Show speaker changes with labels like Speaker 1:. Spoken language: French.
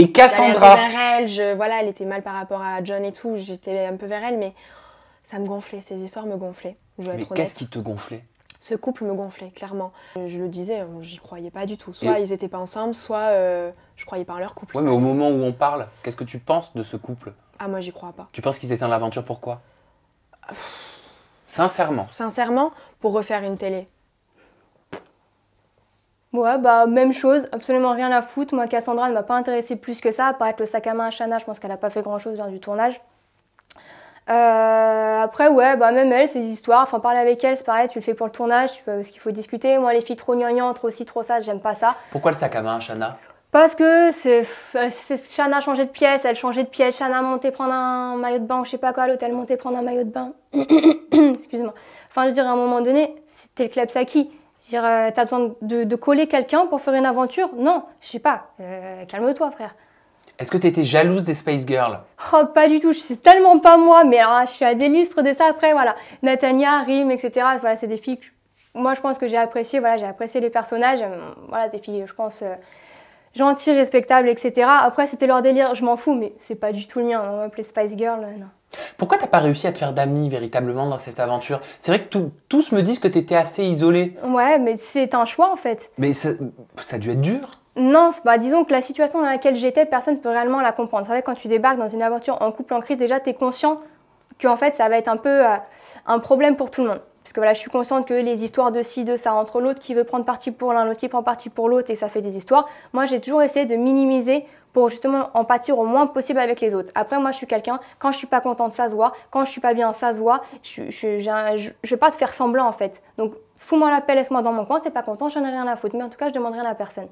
Speaker 1: Et Cassandra.
Speaker 2: elle, je, voilà, elle était mal par rapport à John et tout. J'étais un peu vers elle, mais ça me gonflait. Ces histoires me gonflaient. Je mais qu'est-ce qui te gonflait Ce couple me gonflait, clairement. Euh, je le disais, j'y croyais pas du tout. Soit ils étaient pas ensemble, soit euh, je croyais pas en leur couple. Ouais, mais au
Speaker 1: moment où on parle, qu'est-ce que tu penses de ce couple
Speaker 2: Ah, moi, j'y crois pas.
Speaker 1: Tu penses qu'ils étaient en aventure pourquoi ah,
Speaker 2: Sincèrement. Sincèrement, pour refaire une télé.
Speaker 3: Ouais, bah même chose, absolument rien à foutre. Moi, Cassandra ne m'a pas intéressée plus que ça. À part être le sac à main à Shana, je pense qu'elle n'a pas fait grand chose lors du tournage. Euh, après, ouais, bah même elle, ses histoires. Enfin, parler avec elle, c'est pareil, tu le fais pour le tournage, ce qu'il faut discuter. Moi, les filles trop gnangnantes, trop ci, trop ça, j'aime pas ça.
Speaker 1: Pourquoi le sac à main, à Shana
Speaker 3: parce que c'est, Shana changeait de pièce, elle changeait de pièce, Shana montait prendre un maillot de bain, je sais pas quoi, l'hôtel montait prendre un maillot de bain. Excuse-moi. Enfin, je dirais à un moment donné, c'était le club qui euh, tu as besoin de, coller quelqu'un pour faire une aventure Non, je sais pas. Euh, calme-toi, frère.
Speaker 1: Est-ce que t'étais jalouse des Space Girls
Speaker 3: Oh, pas du tout. C'est tellement pas moi. Mais je suis à des lustres de ça après. Voilà, Natania, Rim, etc. Voilà, c'est des filles. Que Moi, je pense que j'ai apprécié. Voilà, j'ai apprécié les personnages. Euh, voilà, des filles. Je pense. gentilles, respectables, etc. Après, c'était leur délire, je m'en fous, mais c'est pas du tout le mien. On m'appelait Spice Girl, non.
Speaker 1: Pourquoi t'as pas réussi à te faire d'amis véritablement dans cette aventure C'est vrai que tous me disent que t'étais assez isolée.
Speaker 3: Ouais, mais c'est un choix en fait.
Speaker 1: Mais ça, a dû être dur.
Speaker 3: Non, bah disons que la situation dans laquelle j'étais, personne ne peut réellement la comprendre. C'est vrai quand tu débarques dans une aventure en couple en crise, déjà tu es conscient en fait ça va être un peu euh, un problème pour tout le monde. Parce que voilà, je suis consciente que les histoires de ci, de ça, entre l'autre qui veut prendre parti pour l'un, l'autre qui prend parti pour l'autre, et ça fait des histoires. Moi, j'ai toujours essayé de minimiser pour justement en pâtir au moins possible avec les autres. Après, moi, je suis quelqu'un, quand je suis pas contente, ça se voit. Quand je suis pas bien, ça se voit. Je, ne vais pas te faire semblant, en fait. Donc, fous-moi la paix, laisse-moi dans mon coin, t'es pas content, j'en ai rien à foutre. Mais en tout cas, je rien à la personne.